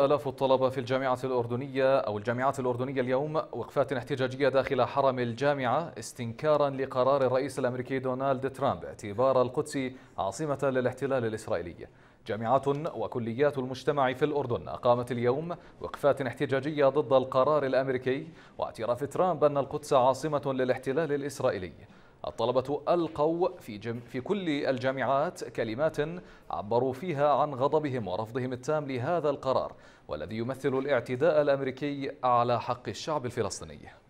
آلاف الطلبة في الجامعة الأردنية أو الجامعات الأردنية اليوم وقفات احتجاجية داخل حرم الجامعة استنكارا لقرار الرئيس الأمريكي دونالد ترامب اعتبار القدس عاصمة للاحتلال الإسرائيلي جامعات وكليات المجتمع في الأردن أقامت اليوم وقفات احتجاجية ضد القرار الأمريكي واعتراف ترامب أن القدس عاصمة للاحتلال الإسرائيلي الطلبة ألقوا في, جم في كل الجامعات كلمات عبروا فيها عن غضبهم ورفضهم التام لهذا القرار والذي يمثل الاعتداء الأمريكي على حق الشعب الفلسطيني